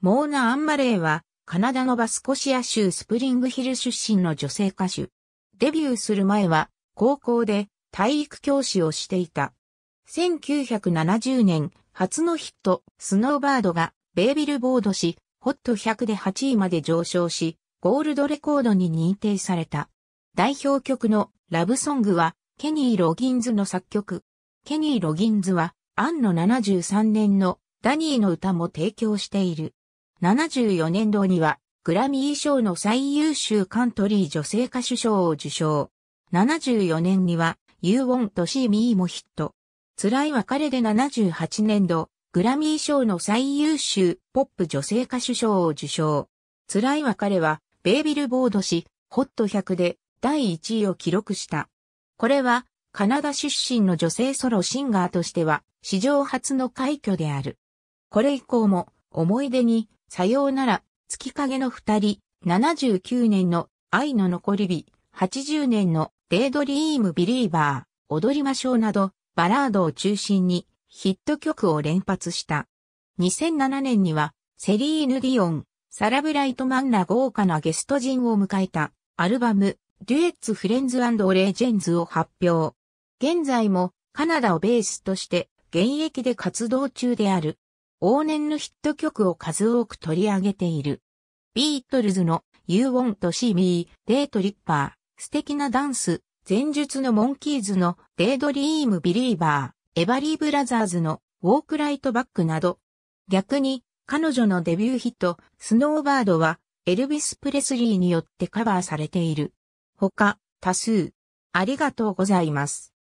モーナ・アンマレーは、カナダのバスコシア州スプリングヒル出身の女性歌手。デビューする前は、高校で体育教師をしていた。1970年、初のヒット、スノーバードが、ベイビルボードし、ホット100で8位まで上昇し、ゴールドレコードに認定された。代表曲のラブソングは、ケニー・ロギンズの作曲。ケニー・ロギンズは、アンの73年のダニーの歌も提供している。74年度には、グラミー賞の最優秀カントリー女性歌手賞を受賞。74年には、You Want See Me もヒット。辛い別れで78年度、グラミー賞の最優秀ポップ女性歌手賞を受賞。辛い別れは、ベイビルボード誌、ホット100で第1位を記録した。これは、カナダ出身の女性ソロシンガーとしては、史上初の快挙である。これ以降も、思い出に、さようなら、月影の二人、79年の愛の残り日、80年のデイドリームビリーバー、踊りましょうなど、バラードを中心にヒット曲を連発した。2007年には、セリーヌ・ディオン、サラ・ブライトマンら豪華なゲスト陣を迎えた、アルバム、デュエッツ・フレンズレジェンズを発表。現在も、カナダをベースとして、現役で活動中である。往年のヒット曲を数多く取り上げている。ビートルズの You Want See Me、デートリッパー、素敵なダンス、前述のモンキーズのデイドリームビリーバー、エバリーブラザーズのウォークライトバックなど、逆に彼女のデビューヒット、スノーバードはエルビス・プレスリーによってカバーされている。他、多数。ありがとうございます。